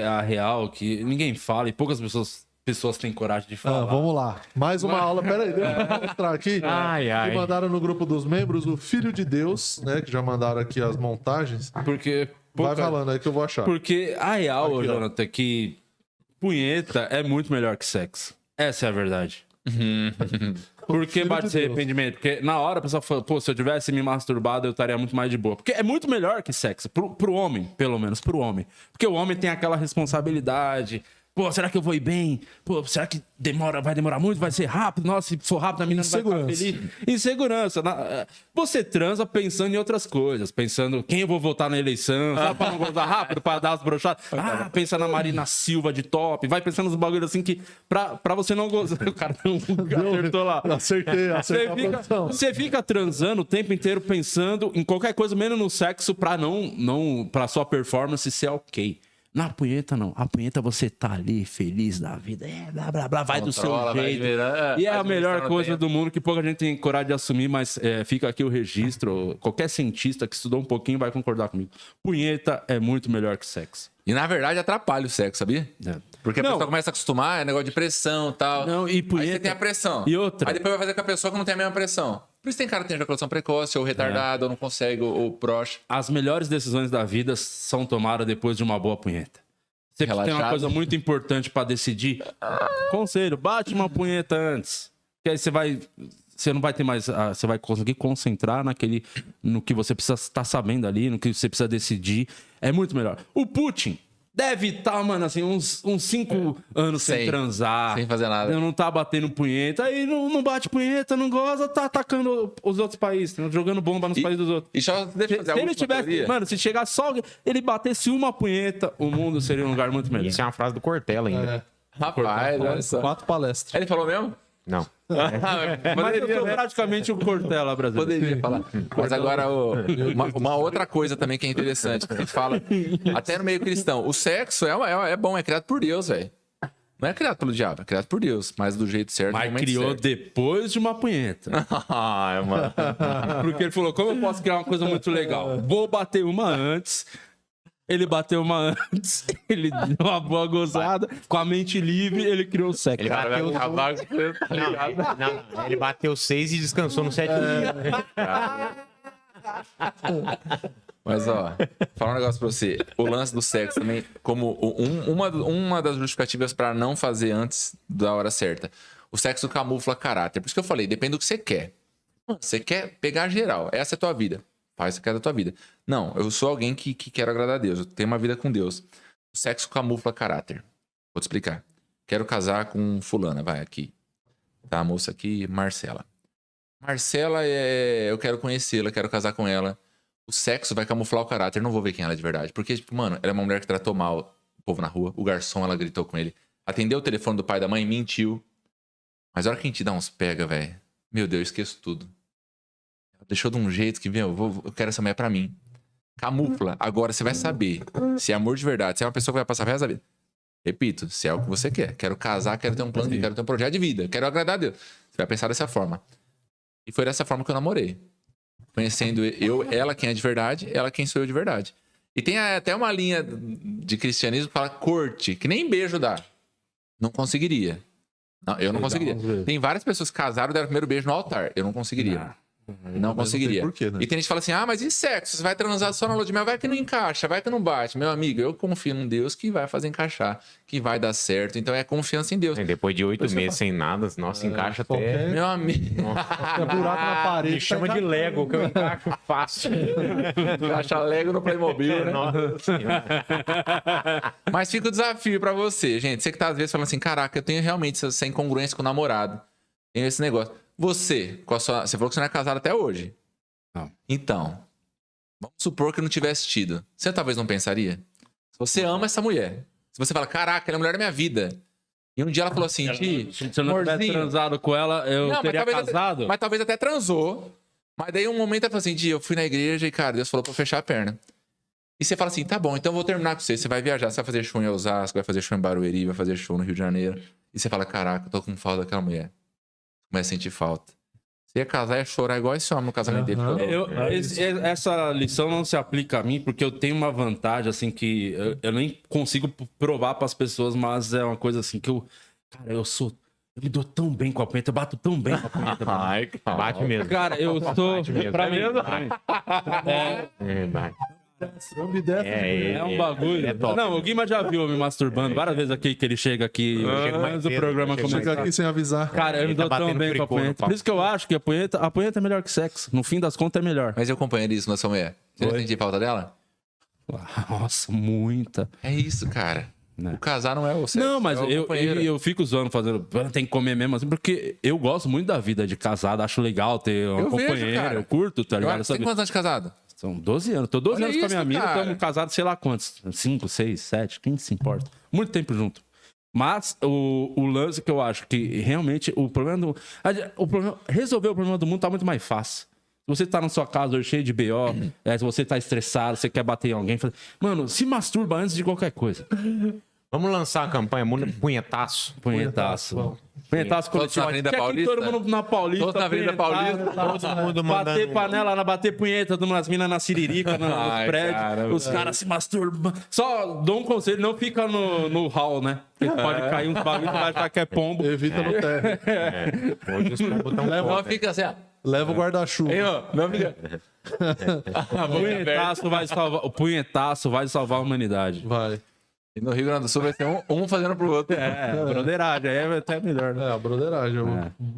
É a real, que ninguém fala e poucas pessoas pessoas têm coragem de falar. Ah, vamos lá. Mais uma aula. Pera aí, deixa eu mostrar aqui. Ai, ai. Que mandaram no grupo dos membros o Filho de Deus, né? Que já mandaram aqui as montagens. Porque. Pouca... Vai falando aí que eu vou achar. Porque a real, aqui, Jonathan, é que punheta é muito melhor que sexo. Essa é a verdade. Uhum. Por que bate de arrependimento? Porque na hora a pessoa fala, pô, se eu tivesse me masturbado, eu estaria muito mais de boa. Porque é muito melhor que sexo, pro, pro homem, pelo menos, pro homem. Porque o homem tem aquela responsabilidade, Pô, será que eu vou ir bem? Pô, será que demora, vai demorar muito? Vai ser rápido? Nossa, se for rápido, a menina Insegurança. vai ficar feliz. Insegurança. Na, eh, você transa pensando em outras coisas, pensando quem eu vou votar na eleição, sabe? pra não votar rápido, pra dar as brochadas. Ah, pensa na Marina Silva de top. Vai pensando nos bagulhos assim que pra, pra você não gozar. O cara não acertou lá. Acertei, acertei. Você fica, você fica transando o tempo inteiro pensando em qualquer coisa, menos no sexo, pra não, não pra sua performance ser ok. Na punheta, não. A punheta é você tá ali, feliz da vida, é, blá, blá, blá, vai Controla, do seu jeito. é, e é a melhor coisa do mundo que pouca gente tem coragem de assumir, mas é, fica aqui o registro. Qualquer cientista que estudou um pouquinho vai concordar comigo. Punheta é muito melhor que sexo. E na verdade atrapalha o sexo, sabia? É. Porque não. a pessoa começa a acostumar, é negócio de pressão e tal. Não, e punheta. Aí você tem a pressão. E outra. Aí depois vai fazer com a pessoa que não tem a mesma pressão. Por isso tem cara que tem ejaculação precoce, ou retardado, é. ou não consegue, ou, ou proche. As melhores decisões da vida são tomadas depois de uma boa punheta. Você tem uma coisa muito importante para decidir. Conselho, bate uma punheta antes. Que aí você vai. Você não vai ter mais. Ah, você vai conseguir concentrar naquele. no que você precisa estar tá sabendo ali, no que você precisa decidir. É muito melhor. O Putin Deve estar, tá, mano, assim, uns, uns cinco é, anos sem, sem, transar. Sem fazer nada. Não tá batendo punheta. Aí não, não bate punheta, não goza, tá atacando os outros países, tá jogando bomba nos e, países dos outros. E só deixa eu fazer se, ele tivesse, teoria. Mano, se chegar só ele batesse uma punheta, o mundo seria um lugar muito melhor. Isso é uma frase do Cortella ainda. É. Rapaz, é olha só. Quatro palestras. Ele falou mesmo? Não. Mas eu sou praticamente o Cortella brasileiro. Poderia falar. Mas agora, o, uma, uma, outra coisa também que é interessante, que fala, até no meio cristão, o sexo é, é, é bom, é criado por Deus, velho. Não é criado pelo diabo, é criado por Deus, mas do jeito certo. Mas criou certo. depois de uma punheta. Ai, ah, é mano. Porque ele falou: como eu posso criar uma coisa muito legal? Vou bater uma antes ele bateu uma antes, ele deu uma boa gozada, com a mente livre, ele criou o sexo. Ele bateu é o Não, ele bateu seis e descansou no sétimo dia. Mas, ó, falar um negócio pra você. O lance do sexo também, como um, uma, uma das justificativas para não fazer antes da hora certa. O sexo camufla caráter. Por isso que eu falei, depende do que você quer. Você quer pegar geral, essa é a tua vida faz o que quer é da tua vida. Não, eu sou alguém que, que quero agradar a Deus, eu tenho uma vida com Deus. O sexo camufla caráter. Vou te explicar. Quero casar com fulana, vai aqui. Tá, a moça aqui, Marcela. Marcela é. Eu quero conhecê-la, quero casar com ela. O sexo vai camuflar o caráter, não vou ver quem ela é de verdade. Porque, tipo, mano, ela é uma mulher que tratou mal o povo na rua, o garçom, ela gritou com ele. Atendeu o telefone do pai e da mãe, mentiu. Mas a hora que a gente dá uns pega, velho. Meu Deus, eu esqueço tudo deixou de um jeito que, meu, eu, vou, eu quero essa mulher pra mim. Camufla. Agora você vai saber se é amor de verdade, se é uma pessoa que vai passar o resto da vida. Repito, se é o que você quer. Quero casar, quero ter um plano, quero ter um projeto de vida, quero agradar a Deus. Você vai pensar dessa forma. E foi dessa forma que eu namorei. Conhecendo eu, ela quem é de verdade, ela quem sou eu de verdade. E tem até uma linha de cristianismo que fala corte, que nem beijo dá. Não conseguiria. Não, eu não conseguiria. Tem várias pessoas que casaram e deram o primeiro beijo no altar. Eu não conseguiria. Ah. Não conseguiria. Não quê, né? E tem gente que fala assim: ah, mas e sexo? Você vai transar só na lua de mel, vai que não encaixa, vai que não bate. Meu amigo, eu confio em Deus que vai fazer encaixar, que vai dar certo. Então é confiança em Deus. depois de oito meses sem nada, nossa, é, encaixa qualquer... até. Meu amigo. Nossa. buraco na parede. Me tá chama de Lego, que eu encaixo fácil. encaixa Lego no Playmobil, né? Nossa mas fica o desafio para você, gente. Você que tá às vezes falando assim: caraca, eu tenho realmente essa incongruência com o namorado. Tenho esse negócio. Você, com a sua, você falou que você não é casado até hoje. Não. Então, vamos supor que não tivesse tido. Você talvez não pensaria? Se você ama essa mulher, se você fala, caraca, ela é a mulher da minha vida. E um dia ela falou assim, Ti, se eu não tivesse transado com ela, eu não, teria mas casado. Até, mas talvez até transou. Mas daí um momento ela falou assim, Ti, eu fui na igreja e, cara, Deus falou pra eu fechar a perna. E você fala assim, tá bom, então eu vou terminar com você. Você vai viajar, você vai fazer show em Osasco, vai fazer show em Barueri, vai fazer show no Rio de Janeiro. E você fala, caraca, eu tô com falta daquela mulher. Começa a sentir falta. Se ia casar, e chorar igual esse homem no casamento uhum. dele. Eu, é essa lição não se aplica a mim, porque eu tenho uma vantagem, assim, que eu, eu nem consigo provar para as pessoas, mas é uma coisa assim que eu. Cara, eu sou. Eu me dou tão bem com a punheta, eu bato tão bem com a punheta. Ai, cara. Bate mesmo. Cara, eu estou Bate mesmo. Pra mim. É, é, bate. É, né? é, é um é, bagulho. É top, não, o Guima já viu eu me masturbando várias vezes aqui que ele chega aqui antes do programa começar. Chega aqui sem avisar. Cara, eu me tá dou tão bem com a punheta. Por isso que eu acho que a punheta, a punheta é melhor que sexo. No fim das contas é melhor. Mas eu acompanhei isso na é sua mulher. Você não sentia falta dela? Ah, nossa, muita. É isso, cara. Não. Né? O casar não é o sexo, Não, mas é eu, eu, eu, fico zoando, fazendo. Tem que comer mesmo assim, porque eu gosto muito da vida de casado, acho legal ter uma companheiro. companheira, vejo, eu curto, tá ligado? Você tem quantos anos de casado? São 12 anos. Tô 12 Olha anos com a minha mina, estamos casados, sei lá quantos. 5, 6, 7, quem se importa? Muito tempo junto. Mas o, o lance que eu acho que realmente o problema do. O problema, resolver o problema do mundo tá muito mais fácil. Se você tá na sua casa hoje cheio de BO, é, se você tá estressado, você quer bater em alguém, fala, mano, se masturba antes de qualquer coisa. Vamos lançar a campanha Punhetaço. Punhetaço. Punhetaço, punhetaço coletivo. Todos na Paulista? Todo mundo na Paulista. Todos na Avenida Paulista. Né? Todo mundo mandando. Bater panela, na, bater punheta das minas na siririca, nos prédios. Cara, os caras se masturbando. Só dou um conselho, não fica no, no hall, né? Porque é. pode cair uns bagulho que vai achar que é pombo. Evita é. no terra. É. Hoje os pombos estão Leva, fica assim, ó. Leva o guarda-chuva. Não fica... o punhetaço vai salvar, o punhetaço vai salvar a humanidade. Vai. E no Rio Grande do Sul vai ser um, um fazendo pro outro. É, broderagem, aí é até melhor, né? É, broderagem. É.